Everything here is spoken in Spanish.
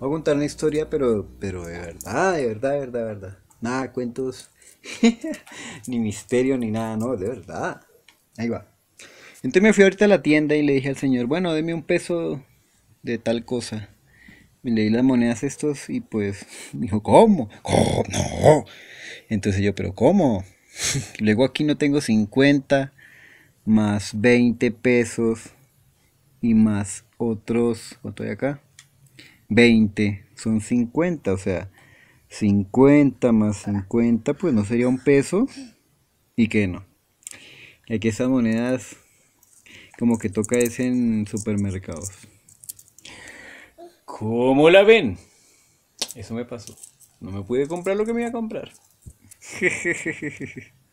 Voy a contar una historia, pero, pero de verdad, de verdad, de verdad, de verdad. Nada, cuentos, ni misterio, ni nada, no, de verdad. Ahí va. Entonces me fui ahorita a la tienda y le dije al señor, bueno, deme un peso de tal cosa. le di las monedas estos y pues me dijo, ¿cómo? No. Entonces yo, pero ¿cómo? Luego aquí no tengo 50 más 20 pesos y más otros, ¿cuánto hay acá? 20 son 50, o sea, 50 más 50, pues no sería un peso y que no. Aquí esas monedas como que toca es en supermercados. ¿Cómo la ven? Eso me pasó. No me pude comprar lo que me iba a comprar.